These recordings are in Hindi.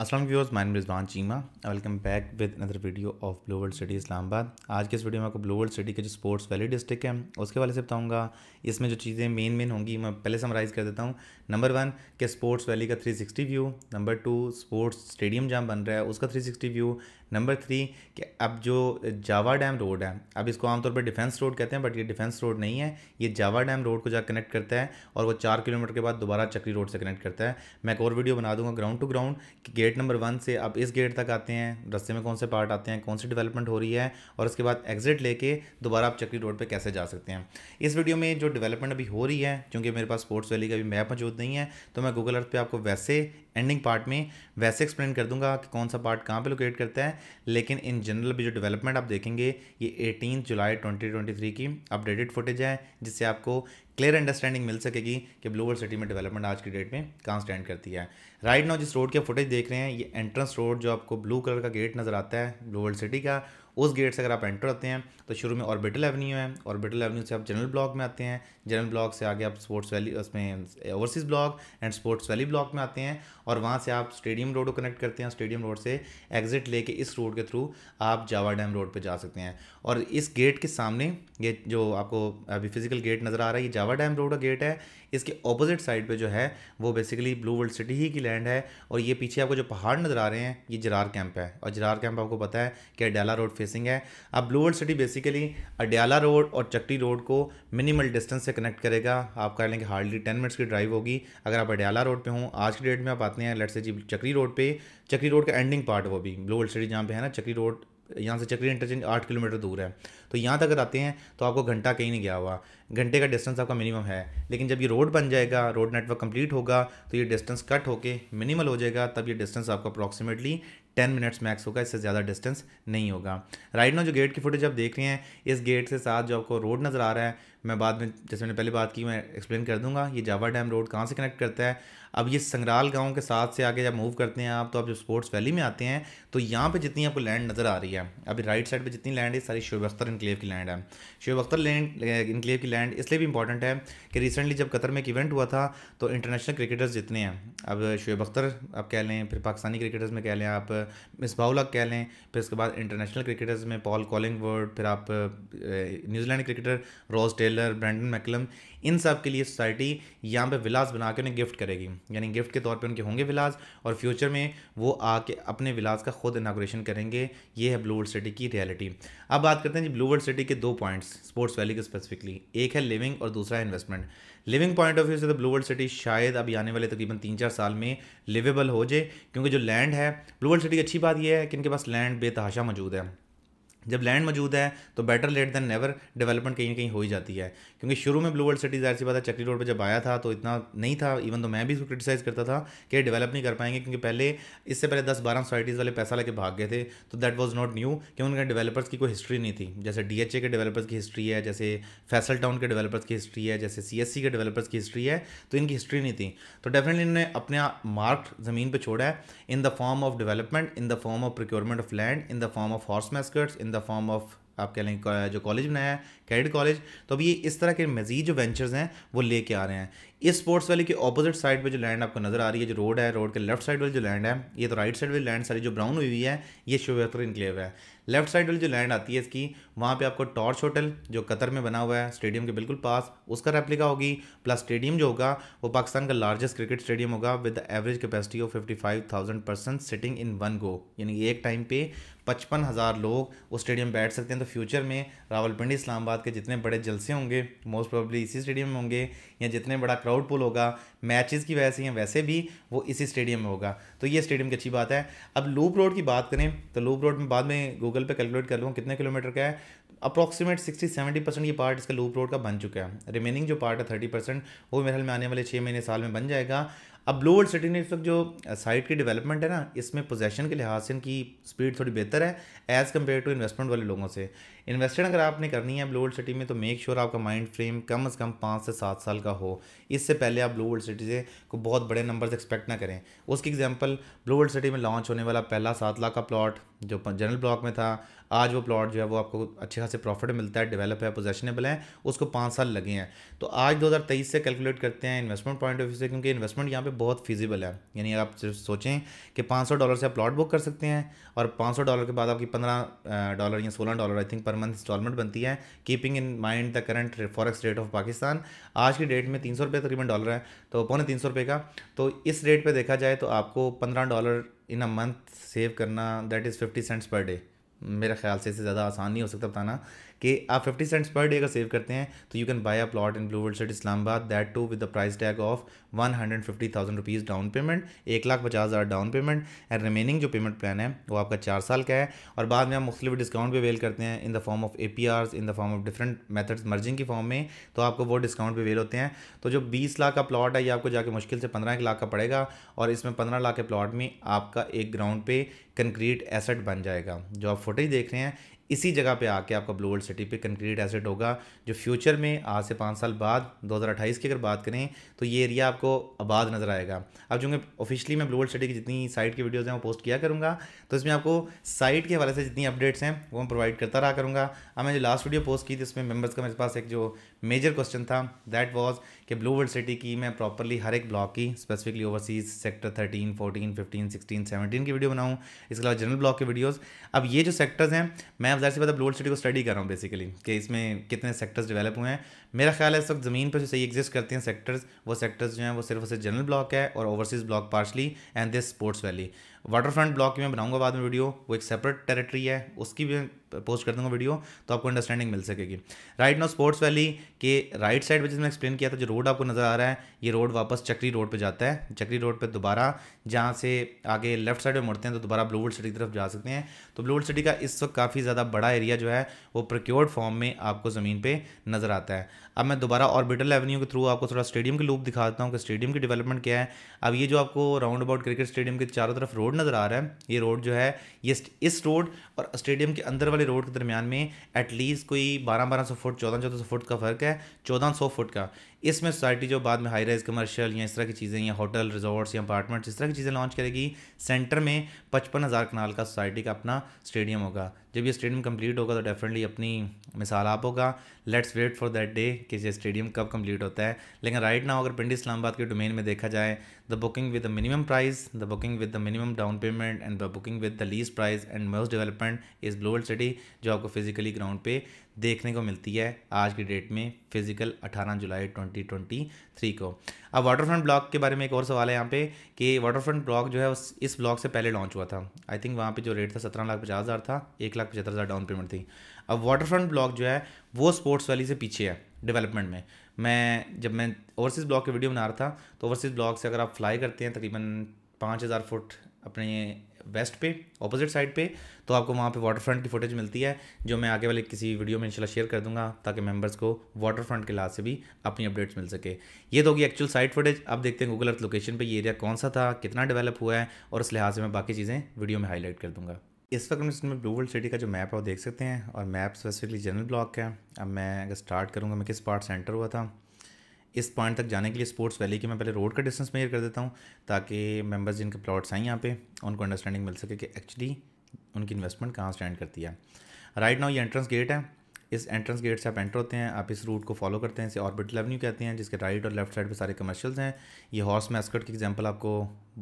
असलम व्यवर्स माइन मिजबान Cheema welcome back with another video of blue world city Islamabad आज के इस वीडियो में आपको ब्लू वर्ल्ड सिटी के जो स्पोर्ट्स वैली डिस्ट्रिक्ट है उसके वाले से बताऊंगा इसमें जो चीज़ें मेन मेन होंगी मैं पहले समराइज़ कर देता हूँ नंबर वन के स्पोर्ट्स वैली का 360 view number two sports stadium जहाँ बन रहा है उसका थ्री व्यू नंबर थ्री कि अब जो जावा डैम रोड है अब इसको आमतौर पर डिफेंस रोड कहते हैं बट ये डिफेंस रोड नहीं है ये जावा डैम रोड को जा कनेक्ट करता है और वो चार किलोमीटर के बाद दोबारा चक्री रोड से कनेक्ट करता है मैं एक और वीडियो बना दूंगा ग्राउंड टू ग्राउंड कि गेट नंबर वन से अब इस गेट तक आते हैं रस्ते में कौन से पार्ट आते हैं कौन सी डिवेलपमेंट हो रही है और उसके बाद एग्जिट लेके दोबारा आप चक्री रोड पर कैसे जा सकते हैं इस वीडियो में जो डिवेलपमेंट अभी हो रही है क्योंकि मेरे पास स्पोर्ट्स वैली का अभी मैप मौजूद नहीं है तो मैं गूगल अर्थ पर आपको वैसे एंडिंग पार्ट में वैसे एक्सप्लेन कर दूंगा कि कौन सा पार्ट कहाँ पे लोकेट करता है लेकिन इन जनरल भी जो डेवलपमेंट आप देखेंगे ये एटीन जुलाई 2023 की अपडेटेड फुटेज है जिससे आपको क्लियर अंडरस्टैंडिंग मिल सकेगी कि ब्लूवर सिटी में डेवलपमेंट आज की डेट में कहाँ स्टैंड करती है राइट नाउ जिस रोड के फुटेज देख रहे हैं ये एंट्रेंस रोड जो आपको ब्लू कलर का गेट नज़र आता है ब्लूवर सिटी का उस गेट से अगर आप एंटर होते हैं तो शुरू में ऑर्बिटल एवेन्यू है ऑर्बिटल एवेन्यू से आप जनरल ब्लॉक में आते हैं जनरल ब्लॉक से आगे आप स्पोर्ट्स वैली उसमें overseas block and sports valley block में आते हैं और वहाँ से आप स्टेडियम रोड को कनेक्ट करते हैं स्टेडियम रोड से एग्जिट लेके इस रोड के थ्रू आप जावा डैम रोड पर जा सकते हैं और इस गेट के सामने ये जो आपको अभी फिजिकल गेट नज़र आ रहा है ये जावा डैम रोड का गेट है इसके ऑपोजिट साइड पे जो है वो बेसिकली ब्लू वर्ल्ड सिटी ही की लैंड है और ये पीछे आपको जो पहाड़ नज़र आ रहे हैं ये जरार कैंप है और जरार कैंप आपको पता है कि अड्याला रोड फेसिंग है अब blue world city basically Adiala road और चक्टी रोड को मिनिमल डिस्टेंस से कनेक्ट करेगा आप कह लेंगे हार्डली टेन मिनट्स की ड्राइव होगी अगर आप अड्याला रोड पर हों आज की डेट में आप आते हैं लट से जी चक्री रोड पर चक्री रोड का एंडिंग पार्ट वो भी ब्लू वर्ल्ड सिटी जहाँ पे है ना चक्री रोड यहाँ से चक्री इंटरचेंज आठ किलोमीटर दूर है तो यहाँ तक आते हैं तो आपको घंटा कहीं नहीं गया हुआ घंटे का डिस्टेंस आपका मिनिमम है लेकिन जब ये रोड बन जाएगा रोड नेटवर्क कंप्लीट होगा तो ये डिस्टेंस कट होके मिनिमल हो जाएगा तब ये डिस्टेंस आपका अप्रॉक्सीमेटली टेन मिनट्स मैक्स होगा इससे ज़्यादा डिस्टेंस नहीं होगा राइट नो जो गेट की फुटेज आप देख रहे हैं इस गेट से साथ जो आपको रोड नज़र आ रहा है मैं बाद में जैसे मैंने पहले बात की मैं एक्सप्लेन कर दूंगा ये जावा डैम रोड कहाँ से कनेक्ट करता है अब ये संग्राल गांव के साथ से आगे जब मूव करते हैं आप तो आप जब स्पोर्ट्स वैली में आते हैं तो यहाँ पे जितनी आपको लैंड नज़र आ रही है अभी राइट साइड पे जितनी लैंड है सारी शुब अख्तर इनक्लेव की लैंड है शुब अख्तर लैंड इनक्लेव की लैंड इसलिए भी इंपॉर्टेंट है कि रिसेंटली जब कतर में एक इवेंट हुआ था तो इंटरनेशनल क्रिकेटर्स जितने हैं अब शुब अख्तर आप कह लें फिर पाकिस्तानी क्रिकेटर्स में कह लें आप मिसबाउलक कह लें फिर उसके बाद इंटरनेशनल क्रिकेटर्स में पॉल कॉलिंगवर्ड फिर आप New Zealand cricketer Ross Taylor Brendon McCullum इन सब के लिए सोसाइटी यहाँ पे विलास बना के उन्हें गिफ्ट करेगी यानी गिफ्ट के तौर पे उनके होंगे विलास और फ्यूचर में वो आके अपने विलास का खुद इनाग्रेशन करेंगे ये है ब्लू वर्ल्ड सिटी की रियलिटी अब बात करते हैं जी ब्लू वर्ल्ड सिटी के दो पॉइंट्स स्पोर्ट्स वैली के स्पेसिफिकली एक है लिविंग और दूसरा है investment living point of view से तो ब्लू वर्ल्ड सिटी शायद अभी आने वाले तकरीबन तीन चार साल में लिवेबल हो जाए क्योंकि जो लैंड है ब्लू वर्ल्ड सिटी की अच्छी बात यह है कि इनके पास लैंड बेतहाशा मौजूद है जब लैंड मौजूद है तो better late than never development कहीं ना कहीं हो ही जाती है क्योंकि शुरू में ब्लू वर्ल्ड सिटी जाहिर सी बात है चकली रोड पर जब आया था तो इतना नहीं था इवन तो मैं भी इसको क्रिटिसाइज़ करता था कि डेवलप नहीं कर पाएंगे क्योंकि पहले इससे पहले दस बारह सोसाइटीज़ वाले पैसा लेके भाग गए थे तो दैट वॉज नॉट न्यू क्योंकि उनके डेवलपर्स की कोई हिस्ट्री नहीं थी जैसे डी के डेवलपर्स की हिस्ट्री है जैसे फैसल टाउन के डेवलपर्स की हिस्ट्री है जैसे सी के डेवलपर्स की हिस्ट्री है तो इनकी हिस्ट्री नहीं थी तो डेफिनेटली इन्होंने अपने मार्क ज़मीन पर छोड़ा है in the form of development in the form of procurement of land in the form of horse mascots in the the form of आप कह लें जो कॉलेज बनाया है कैडेट कॉलेज तो अब ये इस तरह के मजीद जो वेंचर्स हैं वो लेके आ रहे हैं इस स्पोर्ट्स वैली के ऑपोजिट साइड पे जो लैंड आपको नजर आ रही है जो रोड है रोड के लेफ्ट साइड वाली जो लैंड है ये तो राइट साइड वाली लैंड सारी जो ब्राउन हुई हुई है ये शिवतर इनक्लेव है लेफ्ट साइड वाली जो लैंड आती है इसकी वहाँ पर आपको टॉर्च होटल जो कतर में बना हुआ है स्टेडियम के बिल्कुल पास उसका रेप्लिका होगी प्लस स्टेडियम जो होगा वो पाकिस्तान का लार्जेस्ट क्रिकेट स्टेडियम होगा with average capacity of fifty five seating in one go यानी एक टाइम पे पचपन हज़ार लोग उस स्टेडियम बैठ सकते हैं तो फ्यूचर में रावलपिंडी इस्लामाबाद के जितने बड़े जलसे होंगे मोस्ट प्रॉब्ली इसी स्टेडियम में होंगे या जितने बड़ा क्राउड पुल होगा मैचेस की वजह से या वैसे भी वो इसी स्टेडियम में होगा तो ये स्टेडियम की अच्छी बात है अब लूप रोड की बात करें तो लूप रोड में बाद में गूगल पर कैलकुलेट कर लूँ कितने किलोमीटर का है अप्रॉक्सीमेट सिक्सटी सेवेंटी परसेंट ये पार्ट इसका लूप रोड का बन चुका है रिमेनिंग जो पार्ट है थर्टी परसेंट वो मेरे ख्याल में आने वाले छः महीने साल में बन जाएगा अब ब्लू वर्ल्ड सिटी ने इस वक्त जो साइट की डेवलपमेंट है ना इसमें पोजेशन के लिहाज से इनकी स्पीड थोड़ी बेहतर है एज़ कम्पेयर टू इन्वेस्टमेंट वाले लोगों से इन्वेस्टमेंट अगर आपने करनी है ब्लू वर्ल्ड सिटी में तो मेक श्योर sure आपका माइंड फ्रेम कम अज़ कम पाँच से सात साल का हो इससे पहले आप ब्लू वर्ल्ड सिटी से को बहुत बड़े नंबर एक्सपेक्ट ना करें उसकी एग्जाम्पल ब्लू वर्ल्ड सिटी में लॉन्च होने वाला पहला सात लाख का प्लाट जो जनरल ब्लॉक में था आज वो प्लॉट जो है वो आपको अच्छे खासे प्रॉफिट मिलता है डेवलप है पोजेशनेबल है उसको पाँच साल लगे हैं तो आज 2023 से कैलकुलेट करते हैं इन्वेस्टमेंट पॉइंट ऑफ व्यू से क्योंकि इन्वेस्टमेंट यहाँ पे बहुत फिजिबल है यानी आप सिर्फ सोचें कि 500 डॉलर से आप प्लॉट बुक कर सकते हैं और 500 डॉलर के बाद आपकी 15 डॉलर या 16 dollar I think per month installment बनती है keeping in mind the current forex rate of Pakistan आज की डेट में तीन सौ तकरीबन डॉलर है तो पौने तीन सौ का तो इस रेट पर देखा जाए तो आपको पंद्रह dollar in a month save करना that is fifty cents per day मेरे ख्याल से इससे ज़्यादा आसान नहीं हो सकता बताना कि आप फिफ्टी सेंट्स पर डे का सेव करते हैं तो you can buy a plot in blue world city Islamabad that too with the price tag of one hundred fifty thousand rupees down payment एक लाख पचास हज़ार डाउन पेमेंट एंड रिमेनिंग जो पेमेंट प्लान है वो आपका चार साल का है और बाद में आप मुख्तलिफ डिस्काउंट भी अवेल करते हैं in the form of A P Rs in the form of different methods merging की फॉर्म में तो आपको वो डिस्काउंट भी अवेल होते हैं तो जो बीस लाख का प्लॉट है ये आपको जाकर मुश्किल से पंद्रह एक लाख का पड़ेगा और इसमें पंद्रह लाख के प्लॉट में आपका एक ग्राउंड पे कंक्रीट एसेट बन जाएगा जो आप फुटेज देख रहे हैं इसी जगह पे आके आपका ब्लू वर्ल्ड सिटी पे कंक्रीट एसेट होगा जो फ्यूचर में आज से पाँच साल बाद 2028 की अगर बात करें तो ये एरिया आपको आबाद नज़र आएगा अब जो ऑफिशियली मैं ब्लू वर्ल्ड सिटी की जितनी साइट की वीडियोज़ हैं वो पोस्ट किया करूँगा तो इसमें आपको साइट के हवाले से जितनी अपडेट्स हैं वो मैं प्रोवाइड करता रहा करूँगा अब मैं जो लास्ट वीडियो पोस्ट की थी उसमें मेम्बर्स का मेरे पास एक जो मेजर क्वेश्चन था दैट वॉज कि ब्लू वर्ल्ड सिटी की मैं प्रॉपरली हर एक ब्लॉक की specifically overseas sector thirteen fourteen fifteen sixteen seventeen की वीडियो बनाऊँ इसके अलावा जनरल ब्लॉक की वीडियोज़ अब ये जो सेक्टर्स हैं मैं हज़ार से मतलब लोड स्टडी को स्टडी कर रहा हूँ बेसिकली कि इसमें कितने सेक्टर्स डेवलप हुए हैं मेरा ख्याल है इस वक्त ज़मीन पर जो सही एग्जिस्ट करते हैं सेक्टर्स वो सेक्टर्स जो हैं वो सिर्फ उसे जनरल ब्लॉक है और overseas block partially and this sports valley water front block की मैं बनाऊंगा बाद में वीडियो वो एक सेपरेट टेरिटरी है उसकी भी पोस्ट कर दूंगा वीडियो तो आपको अंडरस्टैंडिंग मिल सकेगी राइट नाउ स्पोर्ट्स वैली के राइट साइड पर जिसमें एक्सप्लेन किया था जो रोड आपको नज़र आ रहा है ये रोड वापस चक्री रोड पर जाता है चक्री रोड पर दोबारा जहाँ से आगे लेफ्ट साइड में मुड़ते हैं तो दोबारा ब्लूवुड सिटी की तरफ जा सकते हैं तो ब्लूवुड सिटी का इस वक्त काफ़ी ज़्यादा बड़ा एरिया जो है वो प्रक्योर्ड फॉर्म में आपको ज़मीन पर नज़र आता है अब मैं दोबारा ऑर्बिटल एवेन्यू के थ्रू आपको थोड़ा स्टेडियम के लूप दिखाता हूँ कि स्टेडियम की डेवलपमेंट क्या है अब ये जो आपको राउंड अबाउट क्रिकेट स्टेडियम के चारों तरफ रोड नज़र आ रहा है ये रोड जो है ये इस रोड और स्टेडियम के अंदर वाले रोड के दरमियान में एटलीस्ट कोई बारह बारह सौ फुट चौदह चौदह सौ फुट का फ़र्क है चौदह सौ फुट का इसमें सोसाइटी जो बाद में हाई राइज कमर्शियल या इस तरह की चीज़ें या होटल रिजॉर्ट्स या अपार्टमेंट्स इस तरह की चीज़ें लॉन्च करेगी सेंटर में पचपन हज़ार कनाल का सोसाइटी का अपना स्टेडियम होगा जब ये स्टेडियम कंप्लीट होगा तो डेफिनेटली अपनी मिसाल आप होगा let's wait for that day कि ये स्टेडियम कब कंप्लीट होता है लेकिन राइट नाउ अगर पिंडी इस्लामाबाद के डोमेन में देखा जाए the booking with the minimum price the booking with the minimum down payment and the booking with the least price and most development is blue world city जो आपको फिजिकली ग्राउंड पे देखने को मिलती है आज की डेट में फिजिकल 18 जुलाई 2023 को अब वाटर फ्रंट ब्लॉक के बारे में एक और सवाल है यहाँ पे कि वाटर फ्रंट ब्लॉक जो है उस इस ब्लॉक से पहले लॉन्च हुआ था आई थिंक वहाँ पे जो रेट था सत्रह लाख पचास हज़ार था एक लाख पचहत्तर हज़ार डाउन पेमेंट थी अब वाटर फ्रंट ब्लॉक जो है वो स्पोर्ट्स वैली से पीछे है डेवलपमेंट में मैं जब मैं ओवरसीज़ ब्लॉक की वीडियो बना रहा था तो ओवरसीज़ ब्लॉक से अगर आप फ्लाई करते हैं तकरीबन पाँच हज़ार फुट अपने वेस्ट पे ऑपोजिट साइड पे तो आपको वहाँ पे वाटर फ्रंट की फुटेज मिलती है जो मैं आगे वाले किसी वीडियो में इंशाल्लाह शेयर कर दूंगा ताकि मेंबर्स को वाटर फ्रंट के लिहाज से भी अपनी अपडेट्स मिल सके ये तो होगी एक्चुअल साइट फुटेज अब देखते हैं गूगल अर्थ लोकेशन पर ये एरिया कौन सा था कितना डेवलप हुआ है और इस लिहाज से मैं बाकी चीज़ें वीडियो में हाईलाइट कर दूँगा इस वक्त हम इसमें ब्लू वर्ल्ड सिटी का जो मैप है वो देख सकते हैं और मैप स्पेसिफिकली जनरल ब्लॉक है अब मैं अगर स्टार्ट करूँगा मैं किस पार्ट सेंटर हुआ था इस पॉइंट तक जाने के लिए स्पोर्ट्स वैली की मैं पहले रोड का डिस्टेंस मेयर कर देता हूँ ताकि मेम्बर्स जिनके प्लॉट्स हैं यहाँ पे उनको अंडरस्टैंडिंग मिल सके कि एक्चुअली उनकी इन्वेस्टमेंट कहाँ स्टैंड करती है राइट नाउ ये एंट्रेंस गेट है इस एंट्रेंस गेट से आप एंटर होते हैं आप इस रूट को फॉलो करते हैं इसे ऑर्बिटल एवेन्यू कहते हैं जिसके राइट और लेफ्ट साइड पे सारे कमर्शियल्स हैं ये हॉर्स मैस्कट की एग्जांपल आपको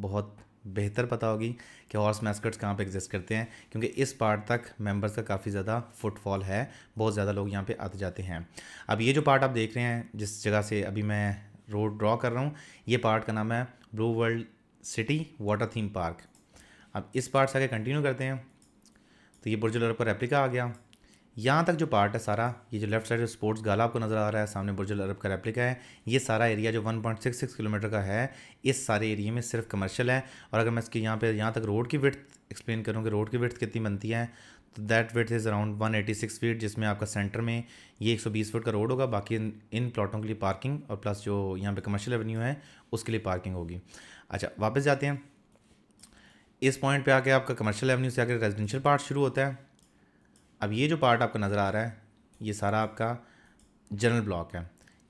बहुत बेहतर पता होगी कि हॉर्स मैस्कट्स कहाँ पे एग्जिस्ट करते हैं क्योंकि इस पार्ट तक मेंबर्स का काफ़ी ज़्यादा फुटफॉल है बहुत ज़्यादा लोग यहाँ पे आते जाते हैं अब ये जो पार्ट आप देख रहे हैं जिस जगह से अभी मैं रोड ड्रॉ कर रहा हूँ ये पार्ट का नाम है blue world city water theme park अब इस पार्ट से आगे कंटिन्यू करते हैं तो ये बुर्ज पर रेप्लिका आ गया यहाँ तक जो पार्ट है सारा ये जो लेफ्ट साइड जो स्पोर्ट्स गाला आपको नज़र आ रहा है सामने बुर्जुल अरब का रेप्लिका है ये सारा एरिया जो 1.66 किलोमीटर का है इस सारे एरिए में सिर्फ कमर्शियल है और अगर मैं इसके यहाँ पे यहाँ तक रोड की विथ एक्सप्लेन करूँ कि रोड की विर्थ कितनी बनती है तो that width is around one feet जिसमें आपका सेंटर में ये एक फीट का रोड होगा बाकी इन प्लाटों के लिए पार्किंग और प्लस जो यहाँ पर कमर्शियल एवेन्यू है उसके लिए पार्किंग होगी अच्छा वापस जाते हैं इस पॉइंट पे आके आपका कमर्शियल एवेन्यू से आकर रेजिडेंशियल पार्ट शुरू होता है अब ये जो पार्ट आपको नज़र आ रहा है ये सारा आपका जनरल ब्लॉक है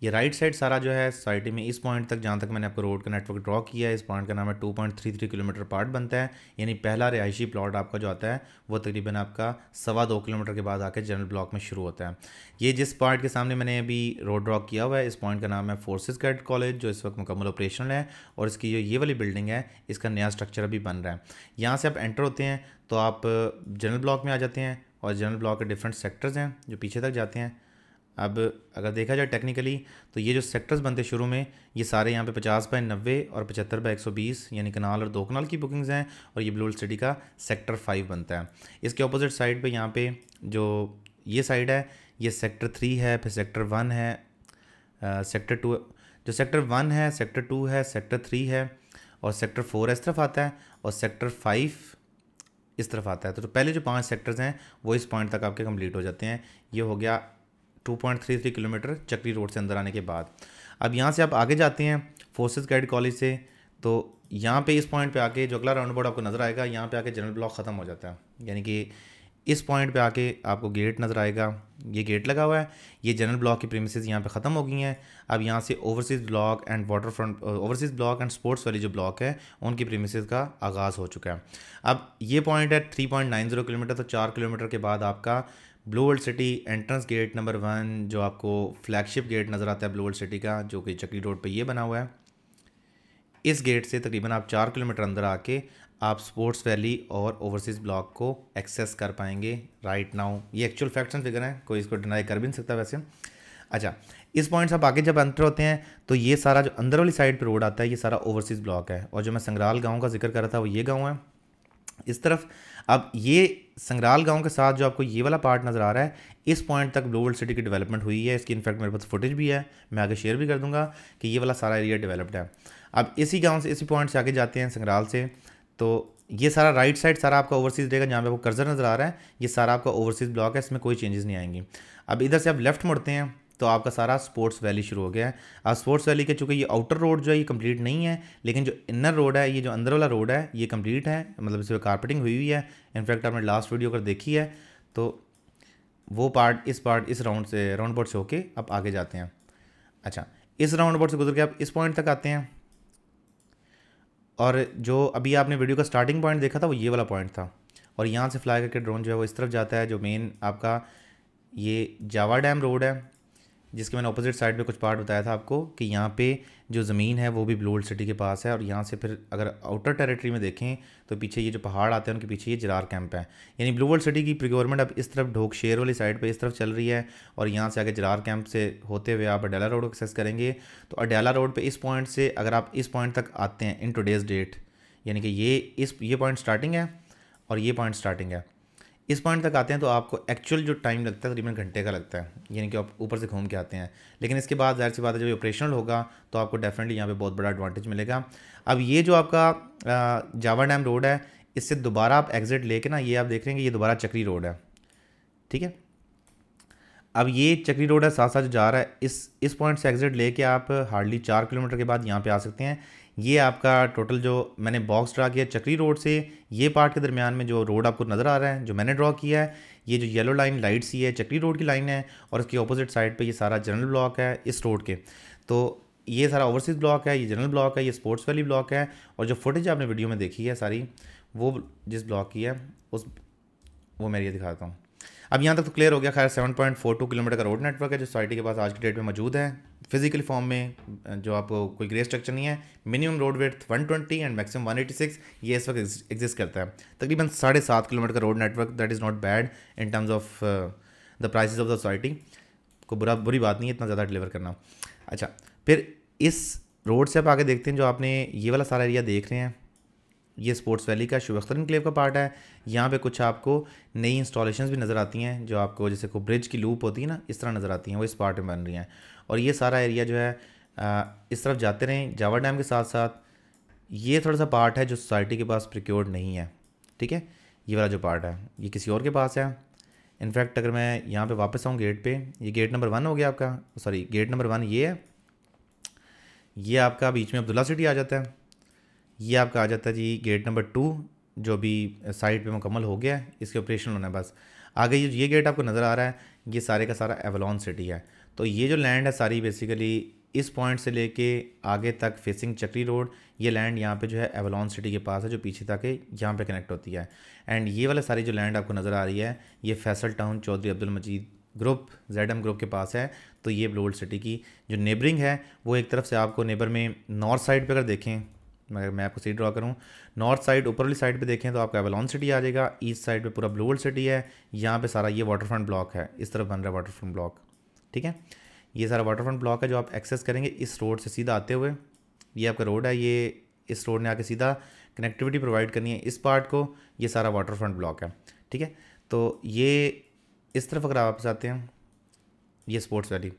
ये राइट साइड सारा जो है सोसाइटी में इस पॉइंट तक जहाँ तक मैंने आपको रोड का नेटवर्क ड्रॉ किया है इस पॉइंट का नाम है 2.33 किलोमीटर पार्ट बनता है यानी पहला रिहायशी प्लॉट आपका जो आता है वो तकरीबन आपका सवा दो किलोमीटर के बाद आकर जनरल ब्लॉक में शुरू होता है ये जिस पॉइंट के सामने मैंने अभी रोड ड्रॉ किया हुआ है इस पॉइंट का नाम है फोर्सेज कैड कॉलेज जो इस वक्त मुकम्मल ऑपरेशनल है और इसकी जो ये वाली बिल्डिंग है इसका नया स्ट्रक्चर अभी बन रहा है यहाँ से आप एंटर होते हैं तो आप जनरल ब्लॉक में आ जाते हैं और जनरल ब्लॉक के डिफरेंट सेक्टर्स हैं जो पीछे तक जाते हैं अब अगर देखा जाए टेक्निकली तो ये जो सेक्टर्स बनते शुरू में ये सारे यहाँ पे पचास बाय नब्बे और एक बाय बीस यानी कनाल और दो कनाल की बुकिंग्स हैं और ये ब्लू सिटी का सेक्टर फाइव बनता है इसके अपोजिट साइड पे यहाँ पे जो ये साइड है ये सेक्टर थ्री है फिर सेक्टर वन है आ, सेक्टर टू जो सेक्टर वन है सेक्टर टू है सेक्टर थ्री है और सेक्टर फोर इस तरफ आता है और सेक्टर फाइव इस तरफ आता है तो, तो पहले जो पांच सेक्टर्स हैं वो इस पॉइंट तक आपके कंप्लीट हो जाते हैं ये हो गया 2.33 किलोमीटर चक्री रोड से अंदर आने के बाद अब यहाँ से आप आगे जाते हैं फोर्सेस कैड कॉलेज से तो यहाँ पे इस पॉइंट पे आके जो अगला राउंड बोर्ड आपको नज़र आएगा यहाँ पे आके जनरल ब्लॉक ख़त्म हो जाता है यानी कि इस पॉइंट पे आके आपको गेट नज़र आएगा ये गेट लगा हुआ है ये जनरल ब्लॉक की प्रीमिसज यहाँ पे ख़त्म हो गई हैं अब यहाँ से overseas block and water front overseas block and sports valley जो ब्लॉक है उनकी प्रीमिसेस का आगाज़ हो चुका है अब ये पॉइंट है three point nine zero kilometre तो चार किलोमीटर के बाद आपका blue world city entrance gate number one जो आपको फ्लैगशिप गेट नज़र आता है ब्लू वर्ल्ड सिटी का जो कि चकली रोड पर ये बना हुआ है इस गेट से तकरीबन आप चार किलोमीटर अंदर आके आप स्पोर्ट्स वैली और ओवरसीज़ ब्लॉक को एक्सेस कर पाएंगे राइट नाउ ये एक्चुअल फैक्ट्स एंड फिगर हैं कोई इसको डिनाई कर भी नहीं सकता वैसे अच्छा इस पॉइंट से आप आगे जब अंतर होते हैं तो ये सारा जो अंदर वाली साइड पर रोड आता है ये सारा ओवरसीज़ ब्लॉक है और जो मैं संग्राल गाँव का जिक्र कर रहा था वो ये गाँव है इस तरफ अब ये संग्राल गांव के साथ जो आपको ये वाला पार्ट नज़र आ रहा है इस पॉइंट तक ग्लोबल सिटी की डेवलपमेंट हुई है इसकी इनफैक्ट मेरे पास फुटेज भी है मैं आगे शेयर भी कर दूंगा कि ये वाला सारा एरिया डेवलप्ड है अब इसी गांव से इसी पॉइंट से आगे जाते हैं संग्राल से तो ये सारा राइट साइड सारा आपका ओवरसीज रहेगा जहाँ पे आपको कर्जर नज़र आ रहा है ये सारा आपका ओवरसीज ब्लॉक है इसमें कोई चेंजेस नहीं आएंगी अब इधर से आप लेफ्ट मुड़ते हैं तो आपका सारा स्पोर्ट्स वैली शुरू हो गया है अब स्पोर्ट्स वैली के चूँकि ये आउटर रोड जो है ये कंप्लीट नहीं है लेकिन जो इनर रोड है ये जो अंदर वाला रोड है ये कंप्लीट है मतलब इस पर कारपेटिंग हुई हुई है इनफैक्ट आपने लास्ट वीडियो अगर देखी है तो वो पार्ट इस पार्ट इस राउंड से राउंड बोर्ड से होके आप आगे जाते हैं अच्छा इस राउंड बोर्ड से गुजर के आप इस पॉइंट तक आते हैं और जो अभी आपने वीडियो का स्टार्टिंग पॉइंट देखा था वो ये वाला पॉइंट था और यहाँ से फ्लाई करके ड्रोन जो है वो इस तरफ जाता है जो मेन आपका ये जावा डैम रोड है जिसके मैंने अपोजिट साइड पे कुछ पार्ट बताया था आपको कि यहाँ पे जो ज़मीन है वो भी ब्लू वर्ल्ड सिटी के पास है और यहाँ से फिर अगर आउटर टेरिटरी में देखें तो पीछे ये जो पहाड़ आते हैं उनके पीछे ये जरार कैंप है यानी ब्लू वर्ल्ड सिटी की प्रिक्योरमेंट अब इस तरफ ढोक शेर वाली साइड पर इस तरफ चल रही है और यहाँ से आगे जरार कैंप से होते हुए आप अडेला रोड एक्सेस करेंगे तो अडेला रोड पर इस पॉइंट से अगर आप इस पॉइंट तक आते हैं इन टूडेज़ डेट यानी कि ये इस ये पॉइंट स्टार्टिंग है और ये पॉइंट स्टार्टिंग है इस पॉइंट तक आते हैं तो आपको एक्चुअल जो टाइम लगता है तकरीबन घंटे का लगता है यानी कि आप ऊपर से घूम के आते हैं लेकिन इसके बाद जाहिर सी बात है जब ऑपरेशनल होगा तो आपको डेफिनेटली यहाँ पे बहुत बड़ा एडवांटेज मिलेगा अब ये जो आपका जावा डैम रोड है इससे दोबारा आप एग्ज़िट लेके ना ये आप देख रहे हैं कि ये दोबारा चक्री रोड है ठीक है अब ये चक्री रोड है साथ साथ जो जा रहा है इस इस पॉइंट से एग्ज़िट लेके आप हार्डली चार किलोमीटर के बाद यहाँ पे आ सकते हैं ये आपका टोटल जो मैंने बॉक्स ड्रा किया चक्री रोड से ये पार्ट के दरमियान में जो रोड आपको नज़र आ रहा है जो मैंने ड्रा किया है ये जो येलो लाइन लाइट सी है चक्री रोड की लाइन है और इसके ऑपोजिट साइड पे ये सारा जनरल ब्लॉक है इस रोड के तो ये सारा ओवरसीज़ ब्लॉक है ये जनरल ब्लॉक है ये स्पोर्ट्स वैली ब्लॉक है और जो फुटेज आपने वीडियो में देखी है सारी वो जिस ब्लॉक की है उस वो मैं ये दिखाता हूँ अब यहाँ तक तो क्लियर हो गया खैर 7.42 किलोमीटर का रोड नेटवर्क है जो सोसाइटी के पास आज की डेट में मौजूद है फिजिकल फॉर्म में जो आपको कोई ग्रे स्ट्रक्चर नहीं है minimum road width 120 and maximum 186 ये इस वक्त एग्जिस्ट करता है तकरीबन साढ़े सात किलोमीटर का road network that is not bad in terms of the price of the society को बुरा बुरी बात नहीं है इतना ज़्यादा डिलीवर करना अच्छा फिर इस रोड से आप आगे देखते हैं जो आपने ये वाला सारा एरिया देख रहे हैं ये स्पोर्ट्स वैली का शिव अख्तर इनक्लेव का पार्ट है यहाँ पे कुछ आपको नई इंस्टॉलेशंस भी नज़र आती हैं जो आपको जैसे को ब्रिज की लूप होती है ना इस तरह नज़र आती हैं वो इस पार्ट में बन रही हैं और ये सारा एरिया जो है इस तरफ जाते रहें जावर डैम के साथ साथ ये थोड़ा सा पार्ट है जो सोसाइटी के पास प्रिक्योर्ड नहीं है ठीक है ये वाला जो पार्ट है ये किसी और के पास है इनफैक्ट अगर मैं यहाँ पर वापस आऊँ गेट पर ये गेट नंबर वन हो गया आपका सॉरी गेट नंबर वन ये है ये आपका बीच में अब्दुल्ला सिटी आ जाता है ये आपका आ जाता है जी गेट नंबर टू जो भी साइड पे मुकम्मल हो गया है इसके ऑपरेशन होना है बस आगे ये ये गेट आपको नज़र आ रहा है ये सारे का सारा एवलॉन सिटी है तो ये जो लैंड है सारी बेसिकली इस पॉइंट से लेके आगे तक फेसिंग चक्री रोड ये लैंड यहाँ पे जो है एवलॉन सिटी के पास है जो पीछे तक यहाँ पे कनेक्ट होती है एंड ये वाला सारी जो लैंड आपको नज़र आ रही है ये Faisal town Chaudhry Abdul Majeed group Z M group के पास है तो ये ब्लोल्ड सिटी की जो नेबरिंग है वो एक तरफ से आपको नेबर में नॉर्थ साइड पे अगर देखें मगर मैं आपको सीट ड्रा करूँ नॉर्थ साइड ऊपर वाली साइड पे देखें तो आपका एवलॉन सिटी आ जाएगा ईस्ट साइड पे पूरा ब्लू वर्ल्ड सिटी है यहाँ पे सारा ये वाटर फ्रंट ब्लॉक है इस तरफ बन रहा है वाटर फ्रंट ब्लॉक ठीक है ये सारा वाटर फ्रंट ब्लॉक है जो आप एक्सेस करेंगे इस रोड से सीधा आते हुए ये आपका रोड है ये इस रोड ने आके सीधा कनेक्टिविटी प्रोवाइड करनी है इस पार्ट को ये सारा वाटर फ्रंट ब्लॉक है ठीक है तो ये इस तरफ अगर आप आते हैं ये sports valley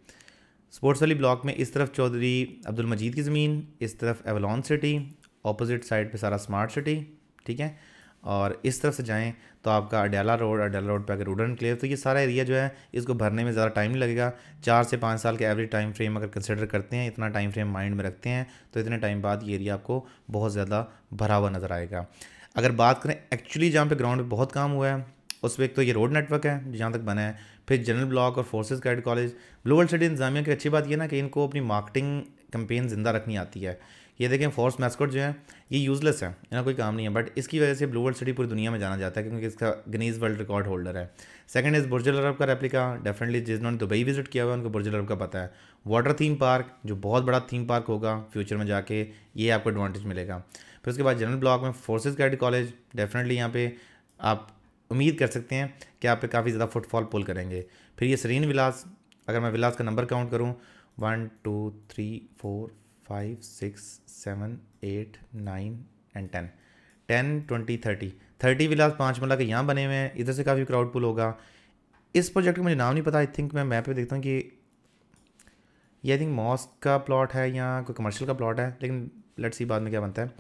sports valley block में इस तरफ चौधरी अब्दुल मजीद की ज़मीन इस तरफ एवलॉन सिटी ऑपोजिट साइड पे सारा स्मार्ट सिटी ठीक है और इस तरफ से जाएँ तो आपका अडयाला रोड अडयाला रोड पर अगर रूडन क्लेव तो ये सारा एरिया जो है इसको भरने में ज़्यादा टाइम लगेगा चार से पाँच साल के एवरेज टाइम फ्रेम अगर कंसिडर करते हैं इतना टाइम फ्रेम माइंड में रखते हैं तो इतने टाइम बाद ये एरिया आपको बहुत ज़्यादा भरा हुआ नज़र आएगा अगर बात करें एक्चुअली जहाँ पे ग्राउंड पे बहुत काम हुआ है उस पर एक तो ये रोड नेटवर्क है जहाँ तक बना है फिर जनरल ब्लॉक और forces cadet college global city इंतजामिया की अच्छी बात यह ना कि इनको अपनी मार्केटिंग कंपेन जिंदा रखनी आती है ये देखें फोर्स मैस्कोट जो है ये यूज़लेस है इनका कोई काम नहीं है बट इसकी वजह से ब्लू वर्ल्ड सिटी पूरी दुनिया में जाना जाता है क्योंकि इसका गनीज वर्ल्ड रिकॉर्ड होल्डर है सेकंड इज़ बुर्ज अरब का रेप्लिका डेफिनेटली जिन्होंने दुबई विजिट किया हुआ है उनको बुर्ज अरब का पता है वाटर थीम पार्क जो बहुत बड़ा थीम पार्क होगा फ्यूचर में जाके ये आपको एडवांटेज मिलेगा फिर उसके बाद जनरल ब्लॉक में फोर्सेज कैडेट कॉलेज डेफिनेटली यहाँ पे आप उम्मीद कर सकते हैं कि आप पे काफ़ी ज़्यादा फुटफॉल पुल करेंगे फिर ये सरीन विलास अगर मैं विलास का नंबर काउंट करूँ one two three four five six seven eight nine and ten ten twenty thirty thirty villas पाँच मल्ला के यहाँ बने हुए हैं इधर से काफ़ी क्राउड पुल होगा इस प्रोजेक्ट का मुझे नाम नहीं पता आई थिंक मैं मैप पे देखता हूँ कि ये आई थिंक मॉस्क का प्लॉट है या कोई कमर्शियल का प्लॉट है लेकिन लेट्स सी बाद में क्या बनता है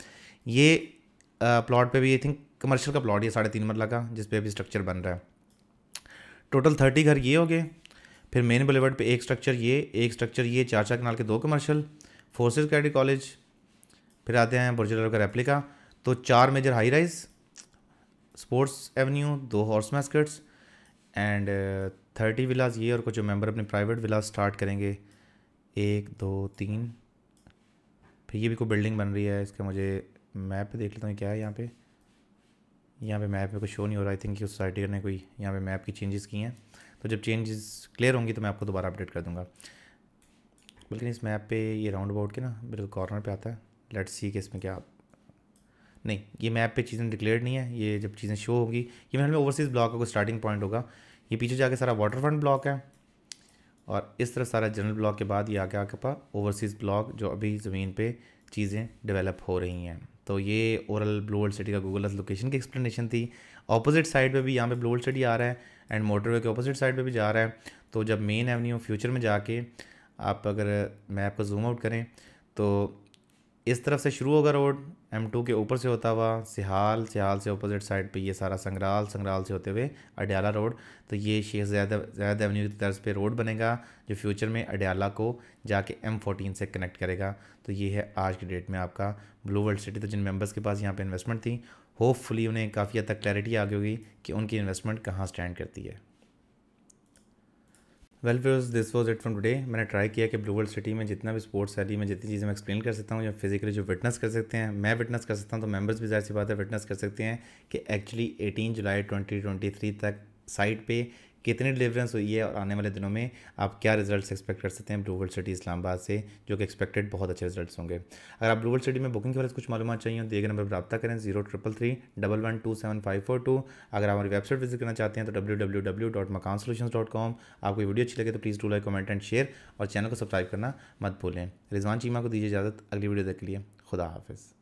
ये प्लॉट पे भी आई थिंक कमर्शियल का प्लॉट ये साढ़े तीन मरला का जिस पर अभी स्ट्रक्चर बन रहा है टोटल थर्टी घर ये हो गए फिर मेन बुलेवर्ड पे एक स्ट्रक्चर ये एक स्ट्रक्चर ये चार चार कनाल के दो कमर्शियल फोर्सेज कैडी कॉलेज फिर आते हैं बुर्जलर का रेप्लिका तो चार major high rise sports avenue दो horse mascots and thirty villas ये और कुछ मेंबर अपने प्राइवेट विलाज स्टार्ट करेंगे एक दो तीन फिर ये भी कोई बिल्डिंग बन रही है इसका मुझे मैप देख लेता हूँ क्या है यहाँ पर यहाँ पे मैप में कुछ शो नहीं हो रहा आई थिंक कि सोसाइटी ने कोई यहाँ पे मैप की चेंजेस की हैं तो जब चेंजेस क्लियर होंगी तो मैं आपको दोबारा अपडेट कर दूँगा बल्कि इस मैप पे ये राउंड अबाउट के ना बिल्कुल कॉर्नर पे आता है लेट्स सी के इसमें क्या नहीं ये मैप पे चीज़ें डिक्लेयर नहीं है ये जब चीज़ें शो होगी ये मेरे में ओवरसीज़ ब्लॉक का कोई स्टार्टिंग पॉइंट होगा ये पीछे जाके सारा वाटर फ्रंट ब्लॉक है और इस तरह सारा जनरल ब्लॉक के बाद ये आगे आके पा ओवरसीज़ ब्लॉक जो अभी ज़मीन पर चीज़ें डेवलप हो रही हैं तो ये ओरल ब्लू वर्ल्ड सिटी का गूगल अर्थ लोकेशन की एक्सप्लेनेशन थी ऑपोजिट साइड पे भी यहाँ पे ब्लू वर्ल्ड सिटी आ रहा है एंड मोटरवे के ऑपोजिट साइड पे भी जा रहा है तो जब मेन एवेन्यू फ्यूचर में जाके आप अगर मैप को जूम आउट करें तो इस तरफ से शुरू होगा रोड एम टू के ऊपर से होता हुआ सिहाल सिहाल से अपोजिट साइड पे ये सारा संग्राल संगराल से होते हुए अडयाला रोड तो ये शेख जैद एवन्यू एवेन्यू की तर्ज पे रोड बनेगा जो फ्यूचर में अडयाला को जाके एम फोर्टीन से कनेक्ट करेगा तो ये है आज की डेट में आपका ब्लू वर्ल्ड सिटी तो जिन मेम्बर्स के पास यहाँ पर इन्वेस्टमेंट थी होपफुली उन्हें काफ़ी हद तक क्लैरिटी आ गई होगी कि उनकी इन्वेस्टमेंट कहाँ स्टैंड करती है वेल फिर this was it from today मैंने ट्राई किया कि ब्लू वर्ल्ड सिटी में जितना भी स्पोर्ट्स है में जितनी चीज़ें मैं एक्सप्लेन कर सकता हूँ या फिजिकली जो विटनेस कर सकते हैं मैं विटनेस कर सकता हूँ तो मेंबर्स भी जाहिर सी बात है विटनेस कर सकते हैं कि एक्चुअली 18 जुलाई 2023 तक साइट पे कितनी डिलीवरेंस हुई है और आने वाले दिनों में आप क्या रिजल्ट्स एक्सपेक्ट कर सकते हैं ब्लू वर्ल्ड सिटी इस्लामाबाद से जो कि एक्सपेक्टेड बहुत अच्छे रिजल्ट्स होंगे अगर आप ब्लू वर्ल्ड सिटी में बुकिंग के बारे में कुछ मालूम चाहिए तो एक नंबर पर रब्ता करें zero triple three double one two seven five four two अगर आप हमारी वेबसाइट विजिट करना चाहते हैं तो W W W dot Makaan solution dot com आपको वीडियो अच्छी लगे तो please do like comment and share और चैनल को सब्सक्राइब करना मत भूलें रिजवान चीमा को दीजिए इजाज़त अगली वीडियो देख लिए खुदा हाफिज़